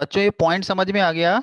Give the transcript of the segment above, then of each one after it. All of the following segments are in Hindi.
बच्चों ये पॉइंट समझ में आ गया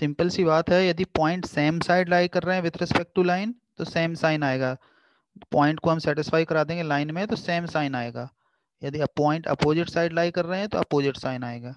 सिंपल सी बात है यदि पॉइंट सेम साइड लाई कर रहे हैं विथ रिस्पेक्ट टू लाइन तो सेम साइन आएगा पॉइंट को हम सेटिस्फाई करा देंगे लाइन में तो सेम साइन आएगा यदि पॉइंट अपोजिट साइड लाई कर रहे हैं तो अपोजिट साइन आएगा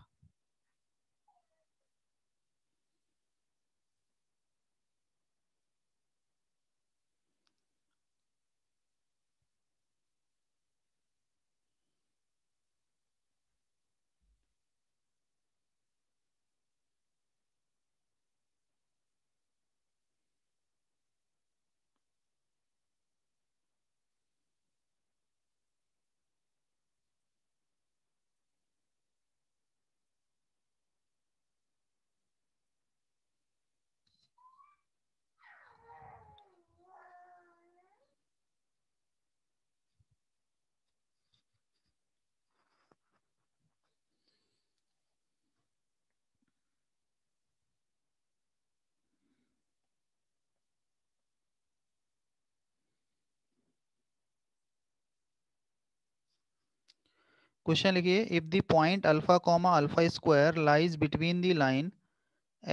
क्वेश्चन लिखिए if the point alpha comma alpha square lies between the line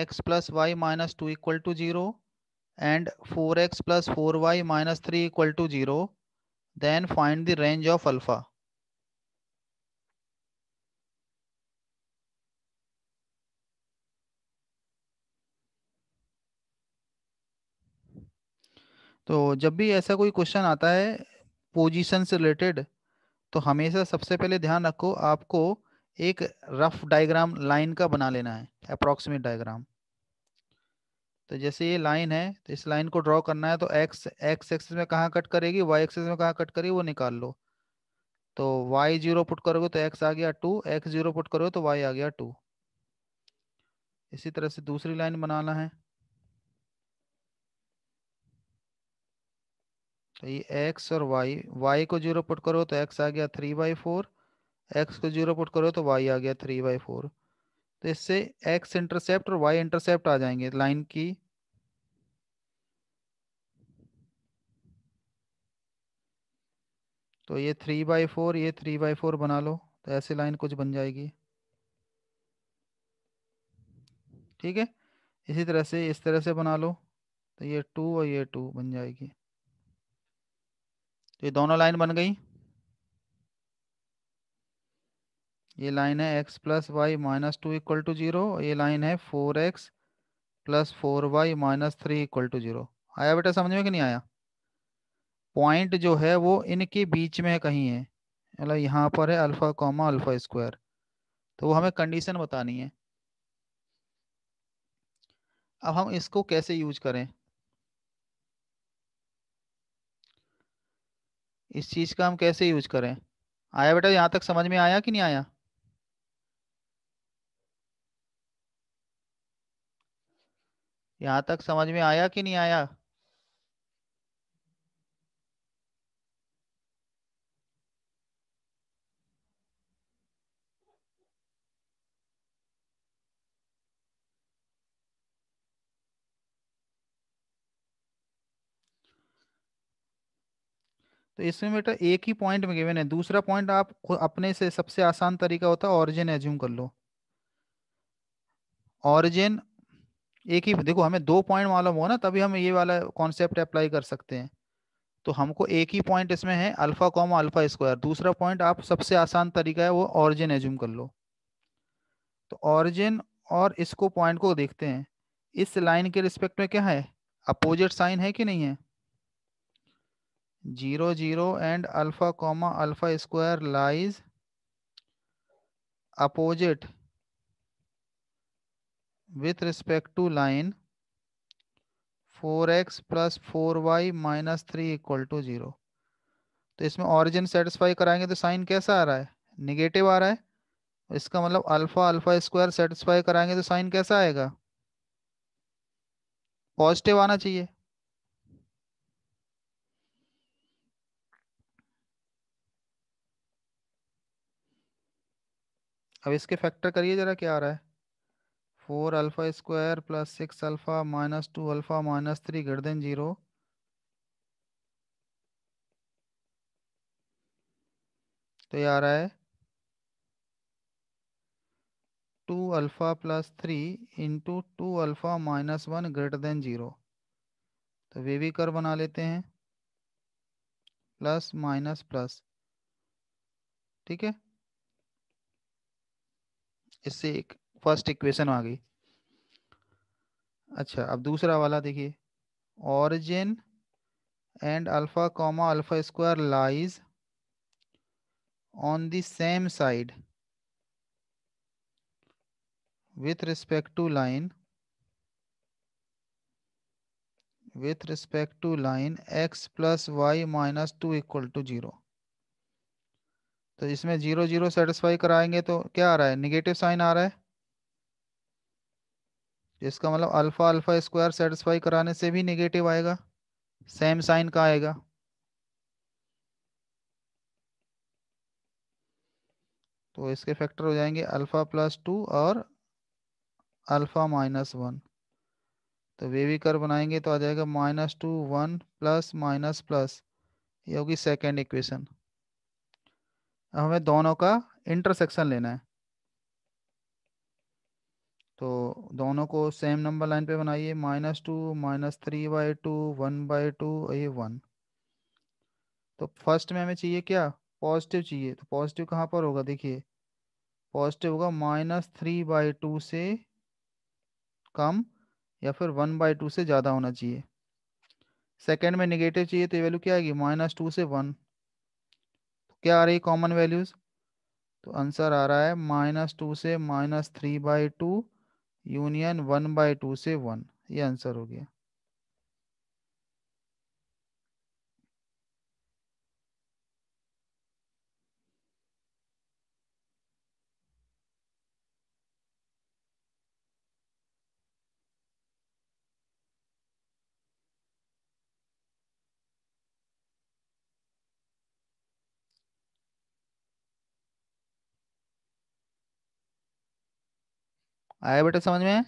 X plus Y minus two equal to zero and four X plus four Y minus three equal to zero then find the range of alpha तो जब भी ऐसा कोई क्वेश्चन आता है पोजीशन से रिलेटेड तो हमेशा सबसे पहले ध्यान रखो आपको एक रफ डायग्राम लाइन का बना लेना है अप्रोक्सीमेट डायग्राम तो जैसे ये लाइन है तो इस लाइन को ड्रॉ करना है तो एक्स एक्स एक्सिस में कहाँ कट करेगी वाई एक्सिस में कहाँ कट करेगी वो निकाल लो तो वाई जीरो पुट करोगे तो एक्स आ गया टू एक्स जीरो पुट करोगे तो वाई आ गया टू इसी तरह से दूसरी लाइन बनाना है तो ये एक्स और वाई वाई को जीरो पुट करो तो एक्स आ गया थ्री बाई फोर एक्स को जीरो पुट करो तो वाई आ गया थ्री बाई फोर तो इससे एक्स इंटरसेप्ट और वाई इंटरसेप्ट आ जाएंगे लाइन की तो ये थ्री बाई फोर ये थ्री बाई फोर बना लो तो ऐसे लाइन कुछ बन जाएगी ठीक है इसी तरह से इस तरह से बना लो तो ये टू और ये टू बन जाएगी तो ये दोनों लाइन बन गई ये लाइन है X plus Y minus two equal to zero ये लाइन है four X plus four Y minus three equal to zero आया बेटा समझ में कि नहीं आया पॉइंट जो है वो इनके बीच में कहीं है मतलब यहाँ पर है अल्फ़ा कॉमा अल्फ़ा स्क्वायर तो वो हमें कंडीशन बतानी है अब हम इसको कैसे यूज करें इस चीज का हम कैसे यूज करें आया बेटा यहाँ तक समझ में आया कि नहीं आया यहाँ तक समझ में आया कि नहीं आया तो इसमें बेटा एक ही पॉइंट में गिवन है दूसरा पॉइंट आप अपने से सबसे आसान तरीका होता है ऑरिजिन एज्यूम कर लो ऑरिजिन एक ही देखो हमें दो पॉइंट मालूम हो ना तभी हम ये वाला कॉन्सेप्ट अप्लाई कर सकते हैं तो हमको एक ही पॉइंट इसमें है अल्फा कॉम अल्फा स्क्वायर दूसरा पॉइंट आप सबसे आसान तरीका है वो ऑरिजिन एज्यूम कर लो तो ऑरिजिन और इसको पॉइंट को देखते हैं इस लाइन के रिस्पेक्ट में क्या है अपोजिट साइन है कि नहीं है zero zero and alpha comma alpha square lies opposite with respect to line X plus four Y minus three equal to zero तो इसमें ऑरिजिन सेटिस्फाई कराएंगे तो साइन कैसा आ रहा है निगेटिव आ रहा है इसका मतलब अल्फा अल्फा स्क्वायर सेटिस्फाई कराएंगे तो साइन कैसा आएगा पॉजिटिव आना चाहिए अब इसके फैक्टर करिए ज़रा क्या आ रहा है four alpha square plus six alpha minus two alpha minus three greater than zero तो ये आ रहा है two alpha plus three into two alpha minus one greater than zero तो वे भी कर बना लेते हैं प्लस माइनस प्लस ठीक है इससे एक फर्स्ट इक्वेशन आ गई अच्छा अब दूसरा वाला देखिए origin and alpha comma alpha square lies on the same side with respect to line with respect to line X plus Y minus two equal to zero तो इसमें जीरो जीरो सेटिस्फाई कराएंगे तो क्या आ रहा है निगेटिव साइन आ रहा है जिसका मतलब अल्फा अल्फा स्क्वायर सेटिस्फाई कराने से भी निगेटिव आएगा सेम साइन का आएगा तो इसके फैक्टर हो जाएंगे अल्फा प्लस टू और अल्फा माइनस वन तो वे भी कर बनाएंगे तो आ जाएगा minus two one plus minus plus ये होगी सेकेंड इक्वेशन हमें दोनों का इंटरसेक्शन लेना है तो दोनों को सेम नंबर लाइन पे बनाइए minus two minus three by two one by two ये वन तो फर्स्ट में हमें चाहिए क्या पॉजिटिव चाहिए तो पॉजिटिव कहाँ पर होगा देखिए पॉजिटिव होगा माइनस थ्री बाई टू से कम या फिर वन बाई टू से ज़्यादा होना चाहिए सेकेंड में निगेटिव चाहिए तो ये वैल्यू क्या आएगी माइनस टू से वन क्या आ रही कॉमन वैल्यूज तो आंसर आ रहा है माइनस टू से minus three by two union one by two से वन ये आंसर हो गया आया बेटा समझ में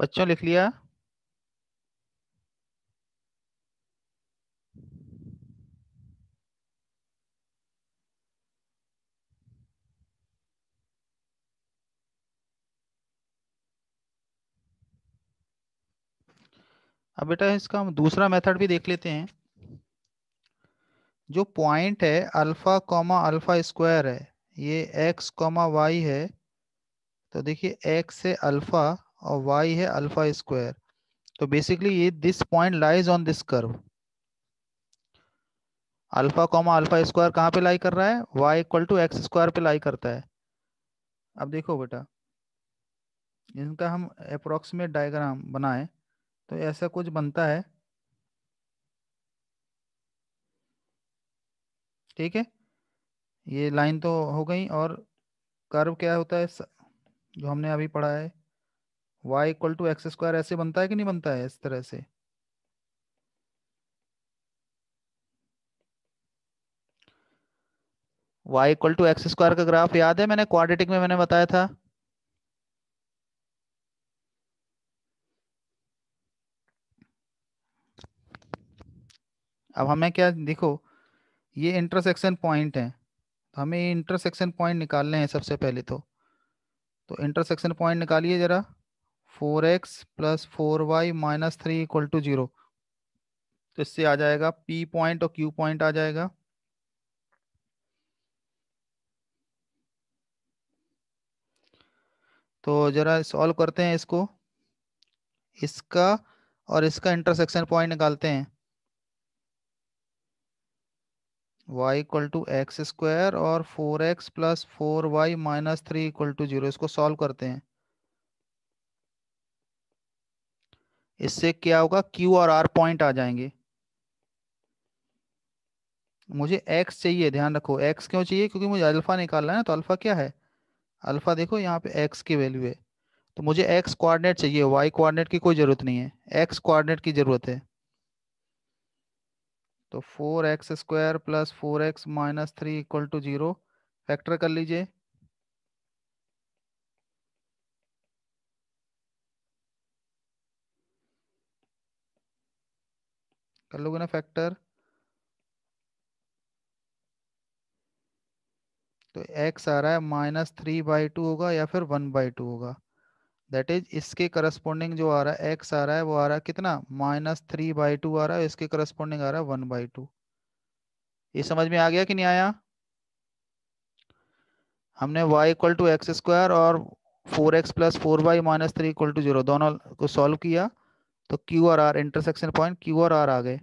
बच्चों लिख लिया अब बेटा इसका हम दूसरा मेथड भी देख लेते हैं जो पॉइंट है अल्फा कॉमा अल्फा स्क्वायर है ये एक्स कॉमा वाई है तो देखिए एक्स से अल्फा और वाई है अल्फा स्क्वायर तो बेसिकली ये this point lies on this curve alpha comma alpha square कहाँ पे लाई कर रहा है Y equal to X square पे लाई करता है अब देखो बेटा इनका हम अप्रोक्सीमेट डायग्राम बनाए तो ऐसा कुछ बनता है ठीक है ये लाइन तो हो गई और कर्व क्या होता है जो हमने अभी पढ़ा है Y equal to X square ऐसे बनता है कि नहीं बनता है इस तरह से Y equal to X square का ग्राफ याद है मैंने क्वाड्रेटिक में मैंने बताया था अब हमें क्या देखो ये इंटरसेक्शन पॉइंट है तो हमें इंटरसेक्शन पॉइंट निकालने हैं सबसे पहले तो तो इंटरसेक्शन पॉइंट निकालिए जरा four X plus four Y minus three equal to zero तो इससे आ जाएगा पी पॉइंट और क्यू पॉइंट आ जाएगा तो जरा सॉल्व करते हैं इसको इसका और इसका इंटरसेक्शन पॉइंट निकालते हैं y equal to X square और four X plus four Y minus three equal to zero इसको सॉल्व करते हैं इससे क्या होगा क्यू और आर पॉइंट आ जाएंगे मुझे एक्स चाहिए ध्यान रखो एक्स क्यों चाहिए क्योंकि मुझे अल्फा निकालना है ना तो अल्फा क्या है अल्फा देखो यहाँ पे एक्स की वैल्यू है तो मुझे एक्स कोऑर्डिनेट चाहिए वाई कोऑर्डिनेट की कोई ज़रूरत नहीं है एक्स कोऑर्डिनेट की ज़रूरत है तो four X square plus four X minus three equal to zero factor कर लीजिए कर लोगे ना फैक्टर तो x आ रहा है माइनस थ्री बाई टू होगा या फिर वन बाई टू होगा दैट इज इसके करस्पोंडिंग जो आ रहा है x आ रहा है वो आ रहा है कितना माइनस थ्री बाई टू आ रहा है इसके करस्पोंडिंग आ रहा है वन बाई टू ये समझ में आ गया कि नहीं आया हमने y equal to X square और four X plus four Y minus three equal to zero दोनों को सॉल्व किया तो Q R R intersection point Q R R आ गए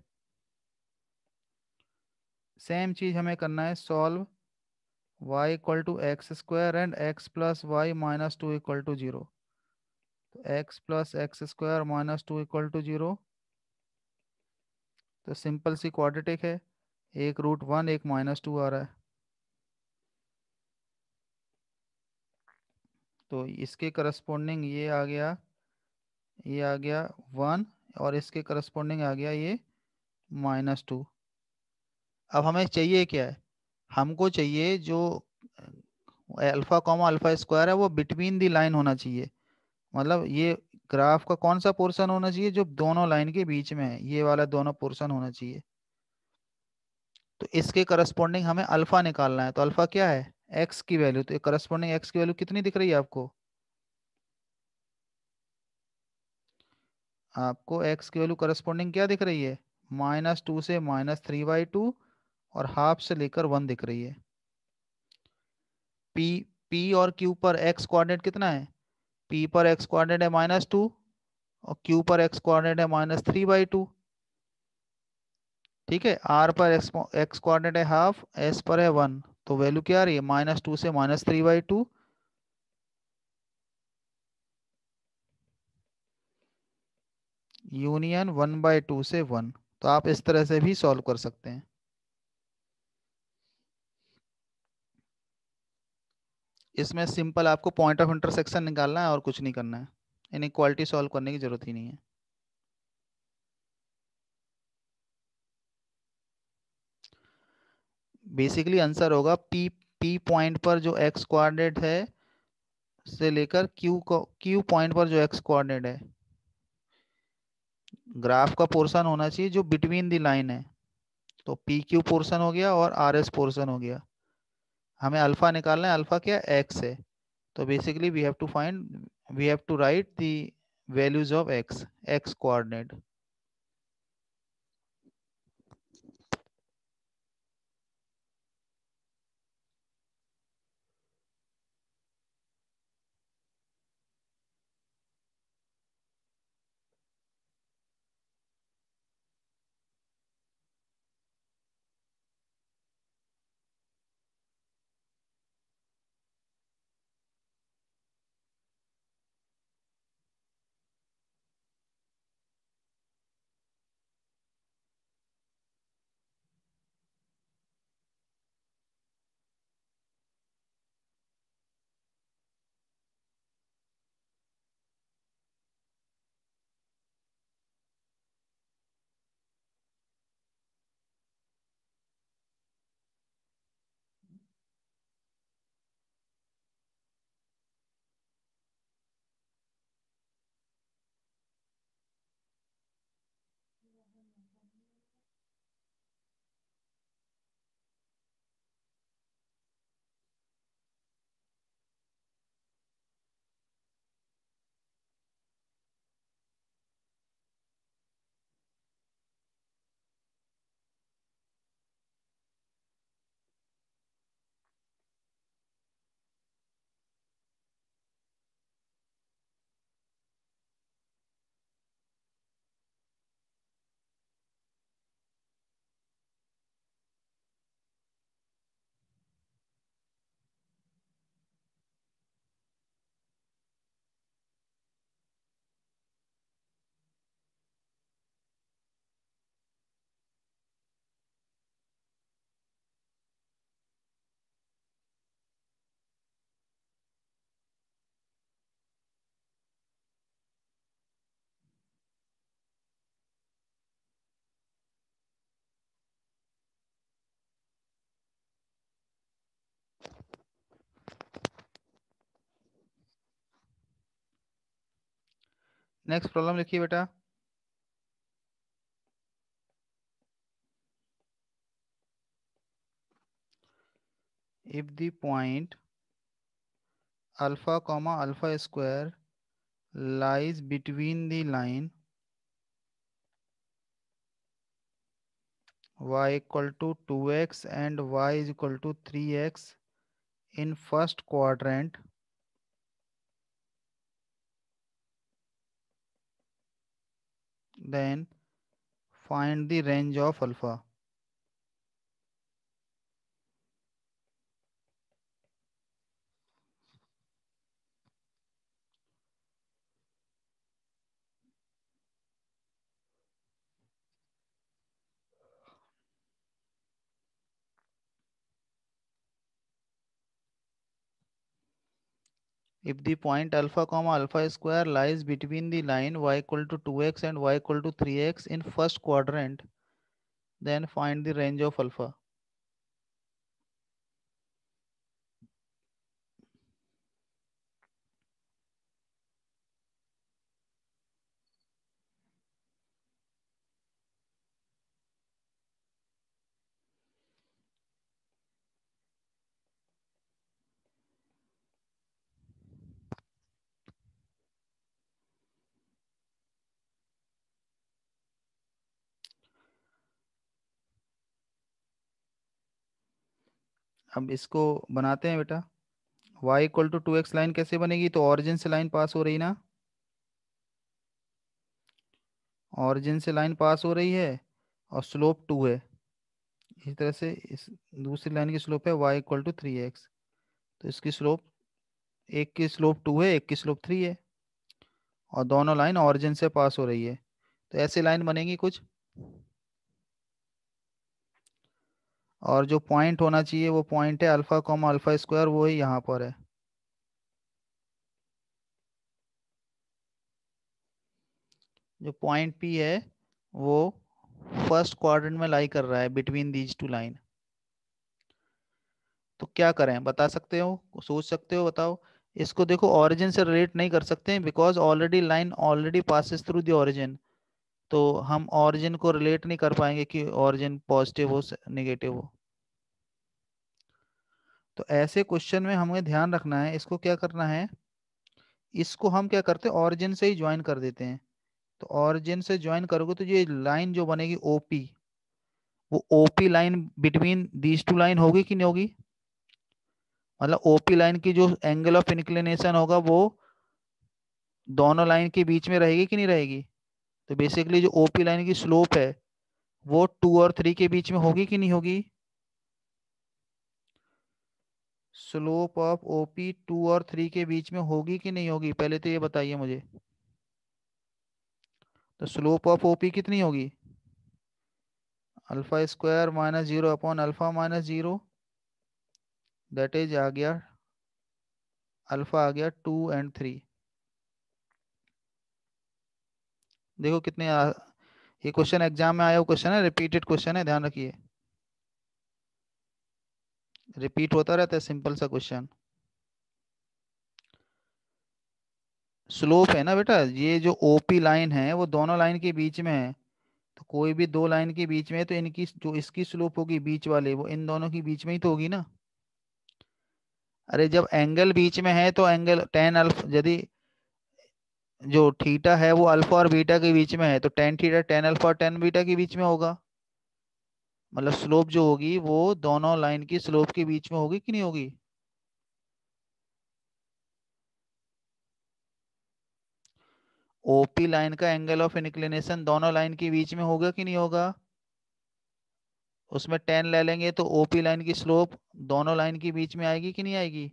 सेम चीज हमें करना है solve Y equal to X square and X plus Y minus two equal to zero X plus X square minus two equal to zero तो सिंपल तो सी क्वाड्रेटिक है एक रूट वन एक माइनस टू आ रहा है तो इसके करस्पोंडिंग ये आ गया ये आ गया वन और इसके करस्पोंडिंग आ गया ये माइनस टू अब हमें चाहिए क्या है हमको चाहिए जो अल्फा कॉमा अल्फा स्क्वायर है वो बिटवीन दी लाइन होना चाहिए मतलब ये ग्राफ का कौन सा पोर्शन होना चाहिए जो दोनों लाइन के बीच में है ये वाला दोनों पोर्शन होना चाहिए तो इसके करस्पोंडिंग हमें अल्फा निकालना है तो अल्फा क्या है एक्स की वैल्यू तो करस्पोंडिंग एक्स की वैल्यू कितनी दिख रही है आपको आपको एक्स की वैल्यू करस्पॉन्डिंग क्या दिख रही है माइनस टू से माइनस थ्री बाई टू और हाफ से लेकर वन दिख रही है p p और q पर एक्स कोऑर्डिनेट कितना है पी पर एक्स कोऑर्डिनेट है माइनस टू और क्यू पर एक्स कोऑर्डिनेट है माइनस थ्री बाई टू ठीक है आर पर एक्स एक्स कोऑर्डिनेट है हाफ एस पर है वन तो वैल्यू क्या आ रही है माइनस टू से minus three by two union one by two से वन तो आप इस तरह से भी सॉल्व कर सकते हैं इसमें सिंपल आपको पॉइंट ऑफ इंटरसेक्शन निकालना है और कुछ नहीं करना है इन इक्वालिटी सॉल्व करने की जरूरत ही नहीं है बेसिकली आंसर होगा पी पी पॉइंट पर जो एक्स कोऑर्डिनेट है से लेकर क्यू क्यू पॉइंट पर जो एक्स कोऑर्डिनेट है ग्राफ का पोर्शन होना चाहिए जो बिटवीन दी लाइन है तो पी क्यू पोर्सन हो गया और आर एस पोर्सन हो गया हमें अल्फा निकालना है अल्फा क्या एक्स है तो basically we have to find we have to write the values of x x coordinate next problem लिखिए बेटा if the point alpha comma alpha square lies between the line y equal to two x and y is equal to three x in first quadrant then find the range of alpha if the point alpha comma alpha square lies between the line y equal to 2x and y equal to 3x in first quadrant, then find the range of alpha. अब इसको बनाते हैं बेटा y equal to two x line कैसे बनेगी तो ऑरिजिन से लाइन पास हो रही ना ऑरिजिन से लाइन पास हो रही है और स्लोप टू है इसी तरह से इस दूसरी लाइन की स्लोप है y equal to three x तो इसकी स्लोप एक की स्लोप टू है एक की स्लोप थ्री है और दोनों लाइन ऑरिजिन से पास हो रही है तो ऐसे लाइन बनेगी कुछ और जो पॉइंट होना चाहिए वो पॉइंट है अल्फा कॉमा अल्फा स्क्वायर वो ही यहाँ पर है जो पॉइंट पी है वो फर्स्ट क्वाड्रेंट में लाई कर रहा है बिटवीन दीज टू लाइन तो क्या करें बता सकते हो सोच सकते हो बताओ इसको देखो ऑरिजिन से रिलेट नहीं कर सकते because already line already passes through the origin तो हम ऑरिजिन को रिलेट नहीं कर पाएंगे कि ऑरिजिन पॉजिटिव हो नेगेटिव हो तो ऐसे क्वेश्चन में हमें ध्यान रखना है इसको क्या करना है इसको हम क्या करते हैं ऑरिजिन से ही ज्वाइन कर देते हैं तो ऑरिजिन से ज्वाइन करोगे तो ये लाइन जो बनेगी ओपी वो OP line between these two line होगी कि नहीं होगी मतलब ओपी लाइन की जो एंगल ऑफ इंक्लिनेशन होगा वो दोनों लाइन के बीच में रहेगी कि नहीं रहेगी तो बेसिकली जो ओपी लाइन की स्लोप है वो टू और थ्री के बीच में होगी कि नहीं होगी स्लोप ऑफ ओपी टू और थ्री के बीच में होगी कि नहीं होगी पहले तो ये बताइए मुझे तो स्लोप ऑफ ओपी कितनी होगी alpha square minus zero upon alpha minus zero that is आ गया अल्फा आ गया टू एंड थ्री देखो कितने आ, ये क्वेश्चन एग्जाम में आया हुआ क्वेश्चन है रिपीटेड क्वेश्चन है ध्यान रखिए रिपीट होता रहता है सिंपल सा क्वेश्चन स्लोप है ना बेटा ये जो ओपी लाइन है वो दोनों लाइन के बीच में है तो कोई भी दो लाइन के बीच में है तो इनकी जो इसकी स्लोप होगी बीच वाले वो इन दोनों के बीच में ही तो होगी ना अरे जब एंगल बीच में है तो एंगल टेन अल्फ यदि जो थीटा है वो अल्फा और बीटा के बीच में है तो टेन थीटा टेन अल्फा और टेन बीटा के बीच में होगा मतलब स्लोप जो होगी वो दोनों लाइन की स्लोप के बीच में होगी कि नहीं होगी ओपी लाइन का एंगल ऑफ इंक्लिनेशन दोनों लाइन के बीच में होगा कि नहीं होगा उसमें टेन ले लेंगे तो ओपी लाइन की स्लोप दोनों लाइन के बीच में आएगी कि नहीं आएगी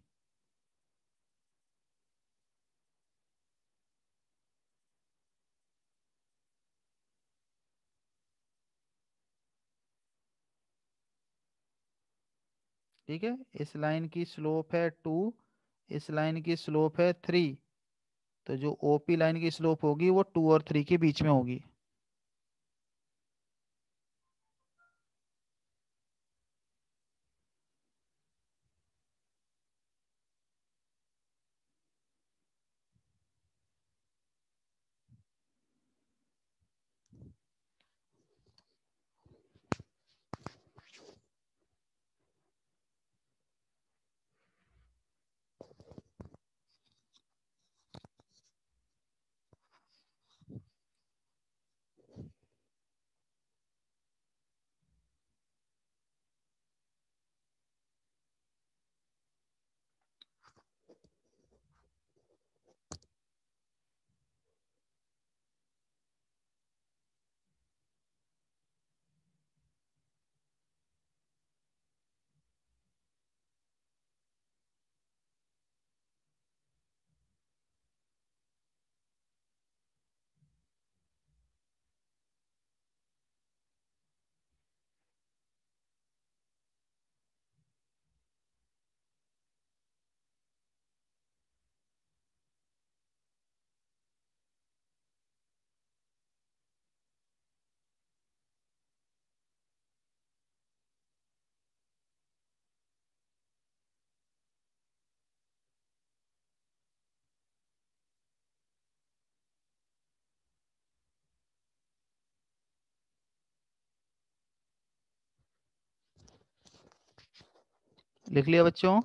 ठीक है इस लाइन की स्लोप है टू इस लाइन की स्लोप है थ्री तो जो ओपी लाइन की स्लोप होगी वो टू और थ्री के बीच में होगी लिख लिया बच्चों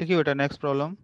Okay, what next problem?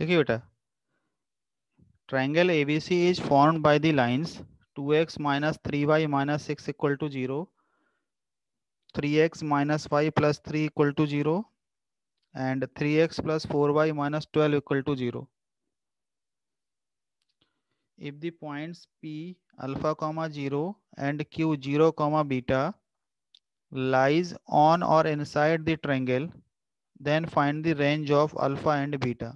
देखिए बेटा triangle ABC is form by the lines 2x x minus three y minus six equal to zero three x minus five plus three equal to zero and three x plus four Y minus twelve equal to zero if the points p alpha comma 0 and q 0 comma beta lies on or inside the triangle then find the range of alpha and beta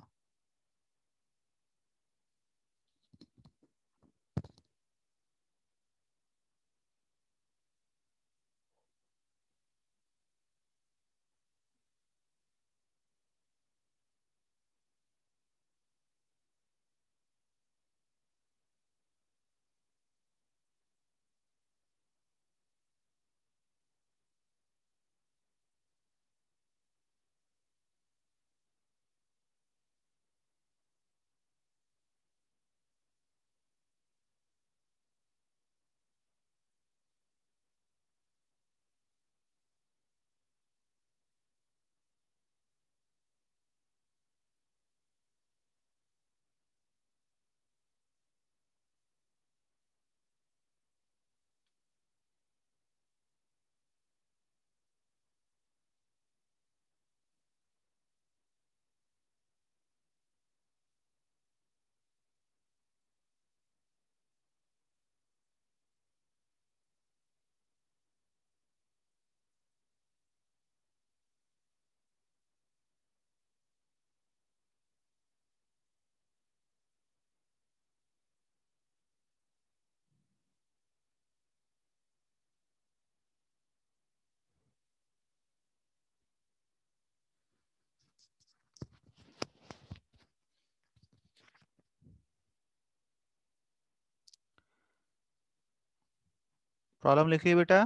problem लिखिए बेटा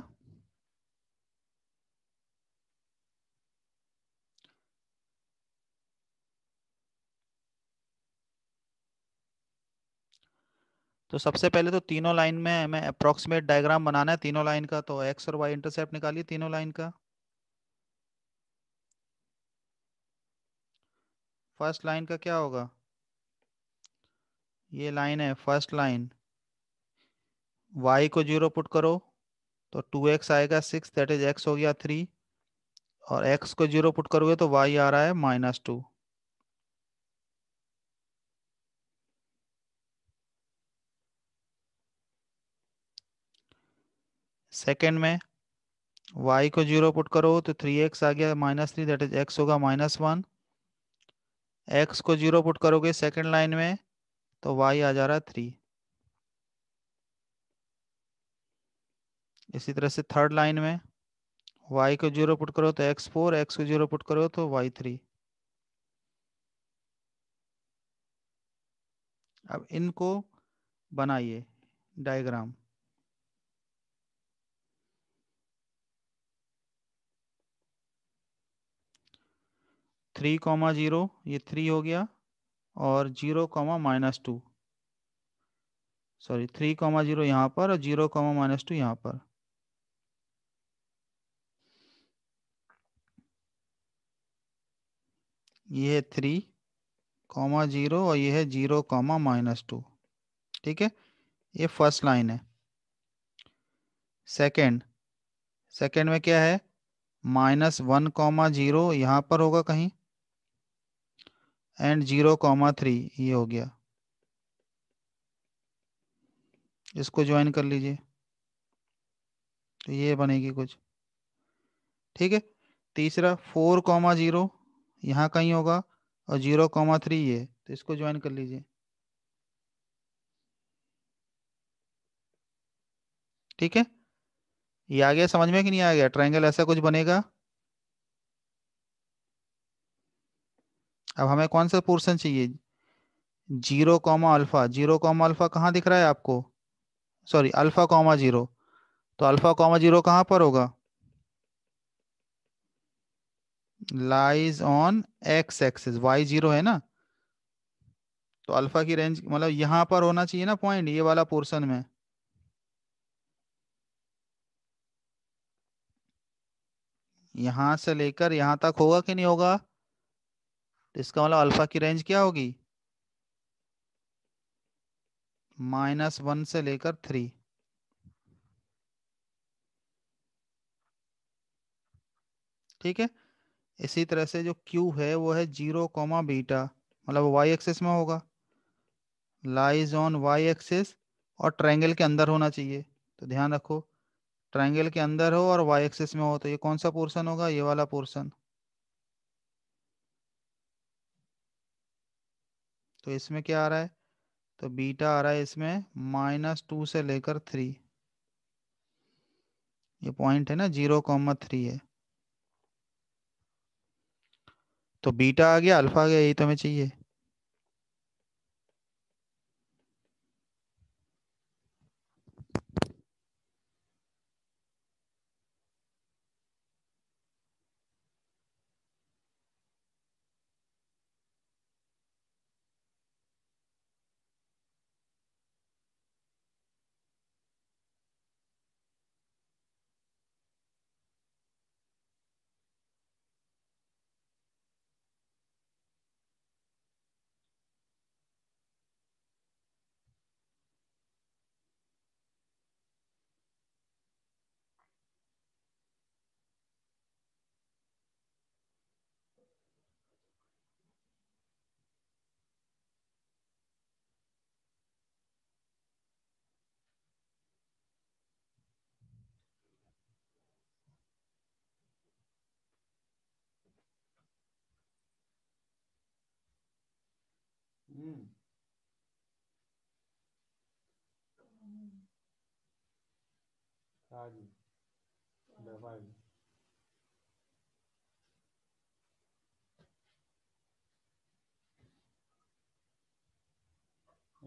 तो सबसे पहले तो तीनों लाइन में हमें अप्रोक्सीमेट डायग्राम बनाना है तीनों लाइन का तो एक्स और वाई इंटरसेप्ट निकालिए तीनों लाइन का फर्स्ट लाइन का क्या होगा ये लाइन है फर्स्ट लाइन वाई को जीरो पुट करो तो टू एक्स आएगा सिक्स दैट इज एक्स हो गया थ्री और एक्स को जीरो पुट करोगे तो वाई आ रहा है माइनस टू सेकेंड में y को जीरो पुट करो तो थ्री एक्स आ गया minus three that is x होगा माइनस वन एक्स को जीरो पुट करोगे सेकेंड लाइन में तो y आ जा रहा है थ्री इसी तरह से थर्ड लाइन में y को जीरो पुट करो तो x फोर एक्स को जीरो पुट करो तो y3 थ्री अब इनको बनाइए डायग्राम थ्री कॉमा जीरो ये थ्री हो गया और zero comma minus two sorry three comma zero यहाँ पर और जीरो कॉमा माइनस टू यहाँ पर ये है थ्री कॉमा जीरो और ये है जीरो कॉमा माइनस टू ठीक है ये फर्स्ट लाइन है सेकेंड सेकेंड में क्या है माइनस वन कॉमा जीरो यहाँ पर होगा कहीं एंड जीरो कॉमा थ्री ये हो गया इसको ज्वाइन कर लीजिए तो ये बनेगी कुछ ठीक है तीसरा फोर कॉमा जीरो यहाँ कहीं होगा और जीरो कॉमा थ्री ये तो इसको ज्वाइन कर लीजिए ठीक है ये आ गया समझ में कि नहीं आ गया ट्राइंगल ऐसा कुछ बनेगा अब हमें कौन सा पोर्सन चाहिए zero comma alpha zero comma alpha कहाँ दिख रहा है आपको सॉरी अल्फा कॉमा जीरो तो अल्फा कॉमा जीरो कहाँ पर होगा lies on x axis y zero है ना तो अल्फा की रेंज मतलब यहां पर होना चाहिए ना पॉइंट ये वाला पोर्शन में यहां से लेकर यहां तक होगा कि नहीं होगा तो इसका मतलब अल्फा की रेंज क्या होगी माइनस वन से लेकर थ्री ठीक है इसी तरह से जो क्यू है वो है जीरो कॉमा बीटा मतलब वाई एक्सेस में होगा लाइज ऑन वाई एक्सेस और ट्रायंगल के अंदर होना चाहिए तो ध्यान रखो ट्रायंगल के अंदर हो और वाई एक्सेस में हो तो ये कौन सा पोर्शन होगा ये वाला पोर्शन तो इसमें क्या आ रहा है तो बीटा आ रहा है इसमें माइनस टू से लेकर थ्री ये पॉइंट है ना जीरो कॉमा थ्री है तो बीटा आ गया अल्फा आ गया यही तो हमें चाहिए Mm. हाँ जी दवाई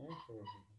एक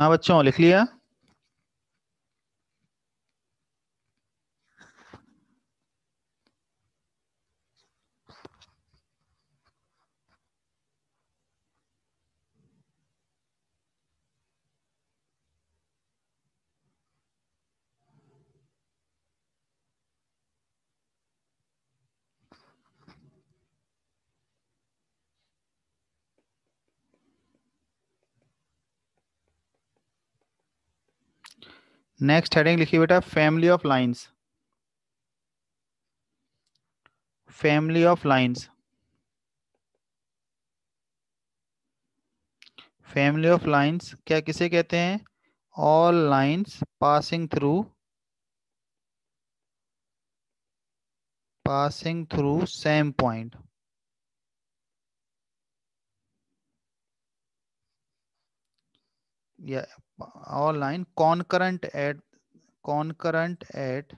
हाँ बच्चों लिख लिया नेक्स्ट हेडिंग लिखिए बेटा family of lines family of lines family of lines क्या किसे कहते हैं all lines passing through passing through same point या concurrent at concurrent at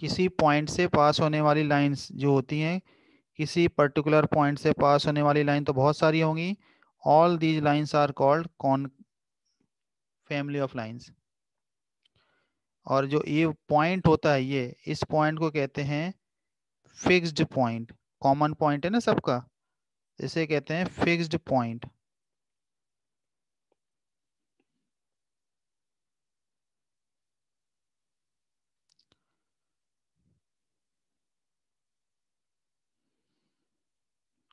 किसी पॉइंट से पास होने वाली लाइंस जो होती हैं किसी पर्टिकुलर पॉइंट से पास होने वाली लाइन तो बहुत सारी होंगी all these lines are called con family of lines और जो ये पॉइंट होता है ये इस पॉइंट को कहते हैं फिक्स्ड पॉइंट कॉमन पॉइंट है ना सबका इसे कहते हैं फिक्स्ड पॉइंट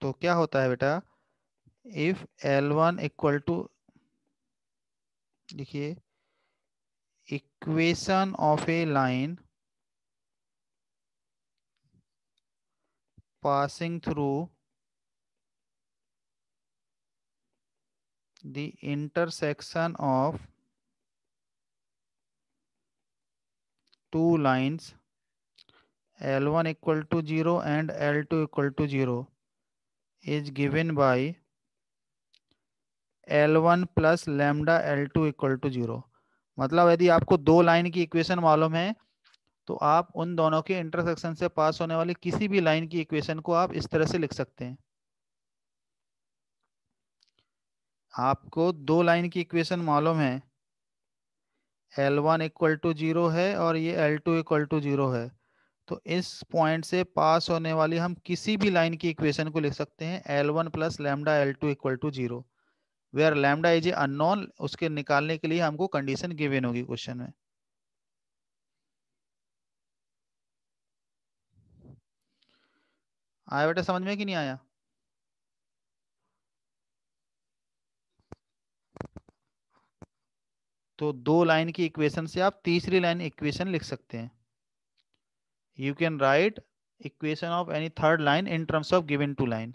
तो क्या होता है बेटा if L one equal to लिखिए equation of a line passing through the intersection of two lines L1 equal to 0 and L2 equal to 0 is given by L1 plus lambda L2 equal to zero मतलब यदि आपको दो लाइन की इक्वेशन मालूम है तो आप उन दोनों के इंटरसेक्शन से पास होने वाली किसी भी लाइन की इक्वेशन को आप इस तरह से लिख सकते हैं आपको दो लाइन की इक्वेशन मालूम है L one equal to zero है और ये L two equal to zero है तो इस पॉइंट से पास होने वाली हम किसी भी लाइन की इक्वेशन को लिख सकते हैं L one plus lambda L two equal to zero where lambda is a unknown उसके निकालने के लिए हमको कंडीशन गिवेन होगी क्वेश्चन में आया बेटा समझ में कि नहीं आया तो दो लाइन की इक्वेशन से आप तीसरी लाइन इक्वेशन लिख सकते हैं you can write equation of any third line in terms of given two line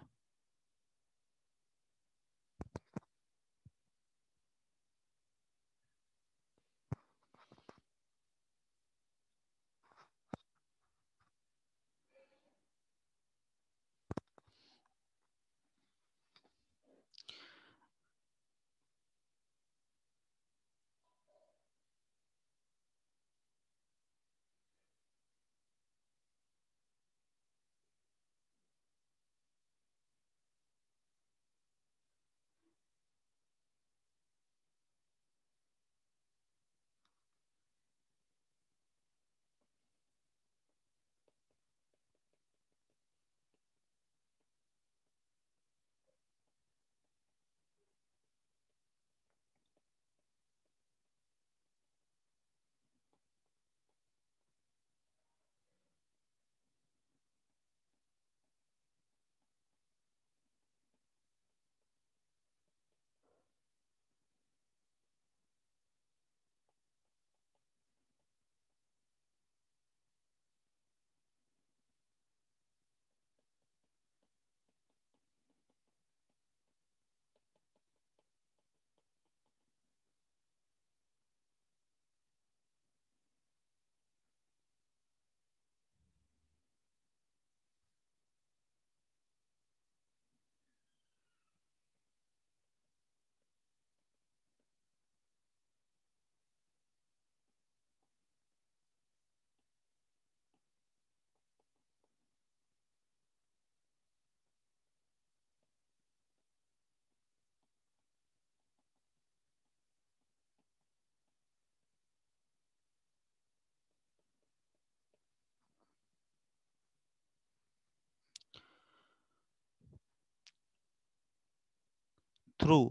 through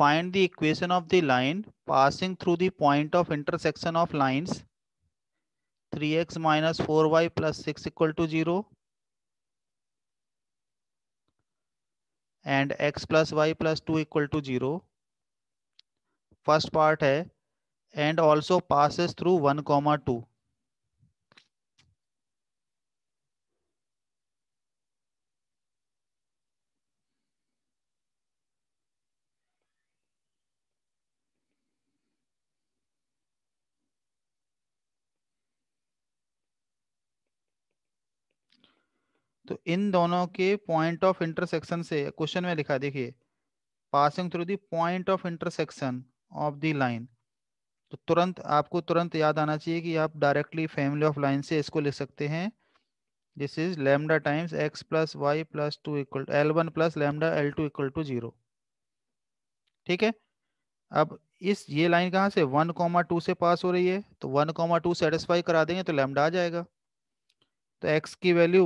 find the equation of the line passing through the point of intersection of lines 3x minus 4y plus 6 equal to 0 and x plus y plus 2 equal to 0 first part है and also passes through one comma two तो इन दोनों के पॉइंट ऑफ इंटरसेक्शन से क्वेश्चन में लिखा देखिए passing through the point of intersection of the line तो तुरंत आपको तुरंत याद आना चाहिए कि आप डायरेक्टली फैमिली ऑफ लाइन से इसको लिख सकते हैं this is lambda times x plus y plus two equal L one plus lambda L two equal to zero ठीक है अब इस ये लाइन कहाँ से वन कॉमा टू से पास हो रही है तो वन कॉमा टू सेटिस्फाई करा देंगे तो लेमडा आ जाएगा तो एक्स की वैल्यू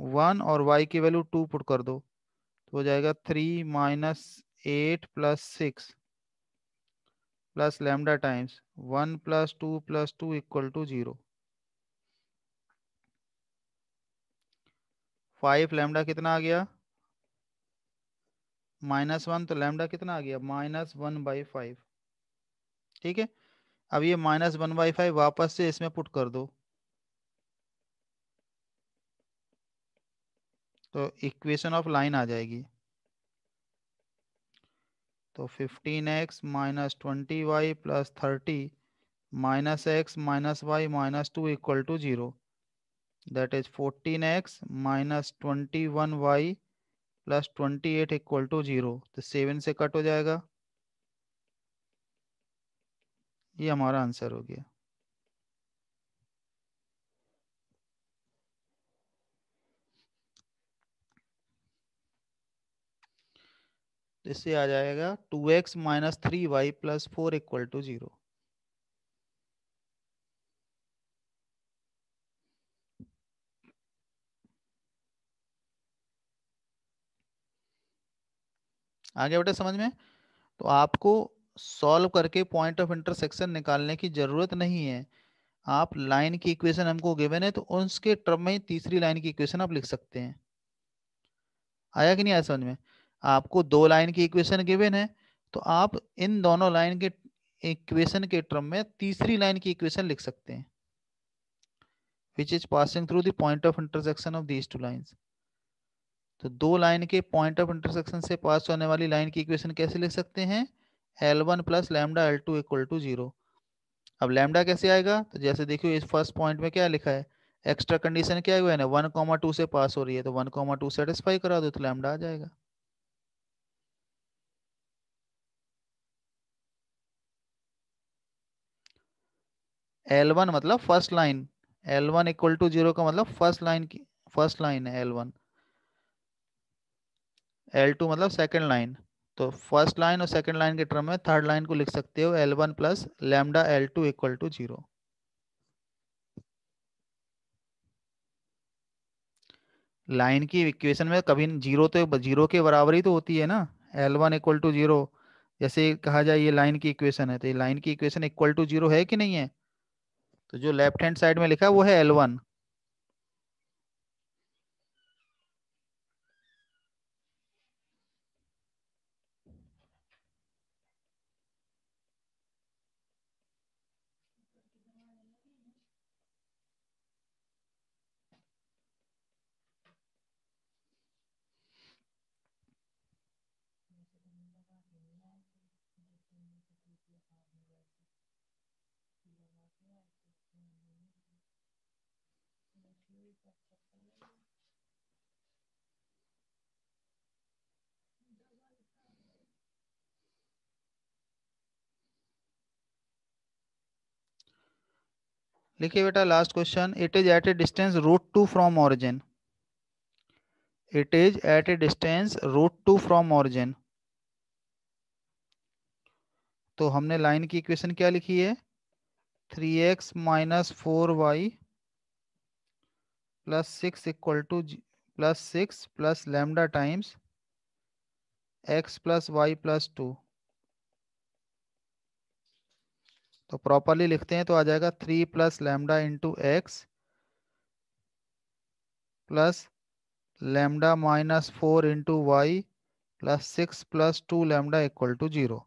वन और वाई की वैल्यू टू पुट कर दो तो हो जाएगा three minus eight plus six plus lambda times one plus two plus two equal to zero five lambda कितना आ गया माइनस वन तो लेमडा कितना आ गया माइनस वन बाई फाइव ठीक है अब ये माइनस वन बाई फाइव वापस से इसमें पुट कर दो तो इक्वेशन ऑफ लाइन आ जाएगी तो 15x x minus twenty y plus thirty minus x minus y minus two equal to zero that is 14x x minus twenty one y plus twenty eight equal to zero तो सेवन से कट हो जाएगा ये हमारा आंसर हो गया तो इससे आ जाएगा two x minus three y plus four equal to zero आ गया बेटा समझ में तो आपको सॉल्व करके पॉइंट ऑफ इंटरसेक्शन निकालने की जरूरत नहीं है आप लाइन की इक्वेशन हमको गिवन है तो उसके टर्म में तीसरी लाइन की इक्वेशन आप लिख सकते हैं आया कि नहीं आया समझ में आपको दो लाइन की इक्वेशन गिवेन है तो आप इन दोनों लाइन के इक्वेशन के टर्म में तीसरी लाइन की इक्वेशन लिख सकते हैं which is passing through the point of intersection of these two line तो दो लाइन के पॉइंट ऑफ इंटरसेक्शन से पास होने वाली लाइन की इक्वेशन कैसे लिख सकते हैं L one plus lambda L two equal to zero अब लैमडा कैसे आएगा तो जैसे देखियो इस फर्स्ट पॉइंट में क्या लिखा है एक्स्ट्रा कंडीशन क्या है वन कॉमा टू से पास हो रही है तो वन कॉमा टू सेटिस्फाई करा दो तो लैमडा आ जाएगा एल वन मतलब first line L one equal to zero का मतलब फर्स्ट लाइन की फर्स्ट लाइन है एल वन एल टू मतलब सेकेंड लाइन तो फर्स्ट लाइन और सेकेंड लाइन के टर्म में थर्ड लाइन को लिख सकते हो L one plus lambda L two equal to zero line की इक्वेशन में कभी जीरो तो जीरो के बराबर ही तो होती है ना L one equal to zero जैसे कहा जाए ये लाइन की इक्वेशन है तो ये लाइन की इक्वेशन इक्वल टू जीरो है कि नहीं है तो जो लेफ्ट हैंड साइड में लिखा है वो है एल वन लिखिए बेटा last question it is at a distance root two from origin it is at a distance root two from origin तो हमने लाइन की इक्वेशन क्या लिखी है three x minus four y plus six equal to plus six plus lambda times x plus y plus two तो प्रॉपरली लिखते हैं तो आ जाएगा three plus lambda into x plus lambda minus four into y plus six plus two lambda equal to zero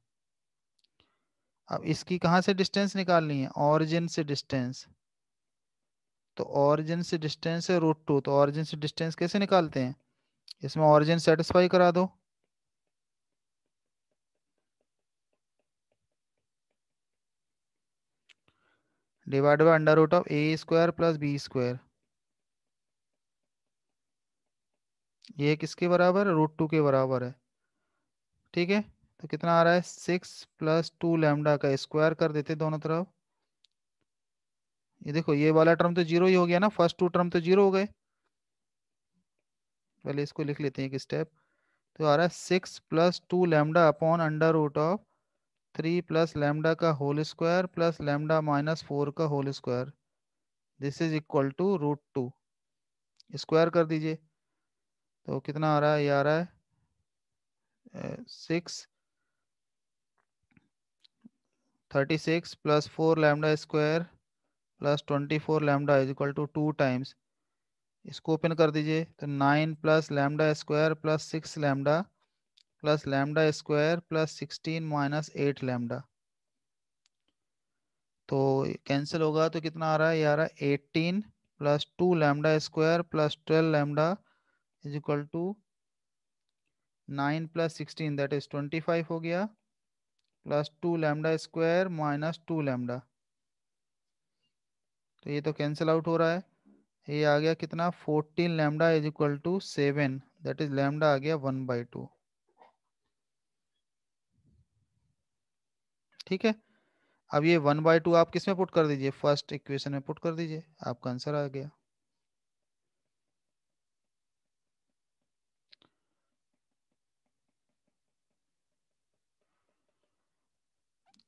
अब इसकी कहाँ से डिस्टेंस निकालनी है ऑरिजिन से डिस्टेंस तो ऑरिजिन से डिस्टेंस है रूट टू तो ऑरिजिन से डिस्टेंस कैसे निकालते हैं इसमें ऑरिजिन सेटिस्फाई करा दो divide by under root of a square plus b square ये किसके बराबर है रूट टू के बराबर है ठीक है तो कितना आ रहा है सिक्स प्लस टू लेमडा का स्क्वायर कर देते दोनों तरफ ये देखो ये वाला टर्म तो जीरो ही हो गया ना फर्स्ट टू टर्म तो जीरो हो गए पहले इसको लिख लेते हैं एक स्टेप तो आ रहा है six plus two lambda upon under root of three plus lambda का whole square plus lambda minus four का whole square this is equal to root two square कर दीजिए तो कितना आ रहा है ये आ रहा है six thirty six plus four lambda square plus twenty four lambda is equal to two times इसको ओपन कर दीजिए तो nine plus lambda square plus six lambda plus lambda square plus sixteen minus eight lambda तो कैंसिल होगा तो कितना आ रहा है ये आ रहा है eighteen plus two lambda square plus twelve lambda is equal to nine plus sixteen that is twenty five हो गया plus two lambda square minus two lambda तो ये तो कैंसिल आउट हो रहा है ये आ गया कितना fourteen lambda is equal to seven that is lambda आ गया वन बाई टू ठीक है अब ये वन बाई टू आप किस में पुट कर दीजिए फर्स्ट इक्वेशन में पुट कर दीजिए आपका आंसर आ गया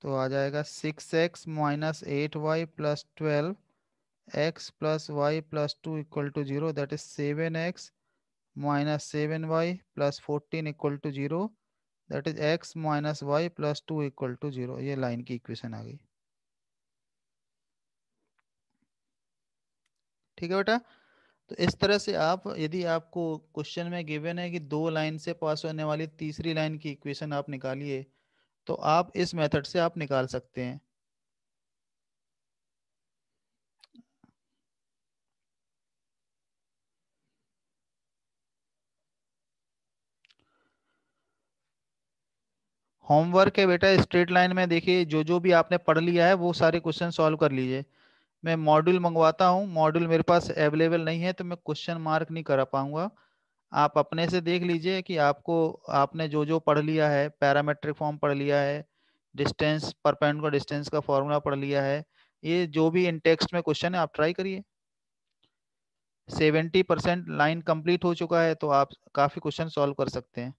तो आ जाएगा six x minus eight y plus twelve x plus y plus 2 equal to 0 that is 7x minus 7y plus 14 equal to 0 that is x minus y plus 2 equal to 0 ये लाइन की इक्वेशन आ गई ठीक है बेटा तो इस तरह से आप यदि आपको क्वेश्चन में गिवन है कि दो लाइन से पास होने वाली तीसरी लाइन की इक्वेशन आप निकालिए तो आप इस मेथड से आप निकाल सकते हैं होमवर्क है बेटा स्ट्रेट लाइन में देखिए जो जो भी आपने पढ़ लिया है वो सारे क्वेश्चन सॉल्व कर लीजिए मैं मॉड्यूल मंगवाता हूँ मॉड्यूल मेरे पास अवेलेबल नहीं है तो मैं क्वेश्चन मार्क नहीं करा पाऊंगा आप अपने से देख लीजिए कि आपको आपने जो जो पढ़ लिया है पैरामेट्रिक फॉर्म पढ़ लिया है डिस्टेंस परपेंड का डिस्टेंस का फॉर्मूला पढ़ लिया है ये जो भी इन टेक्स्ट में क्वेश्चन है आप ट्राई करिए सेवेंटी परसेंट लाइन कंप्लीट हो चुका है तो आप काफ़ी क्वेश्चन सॉल्व कर सकते हैं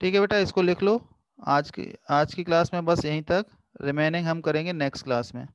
ठीक है बेटा इसको लिख लो आज की आज की क्लास में बस यहीं तक रिमेनिंग हम करेंगे नेक्स्ट क्लास में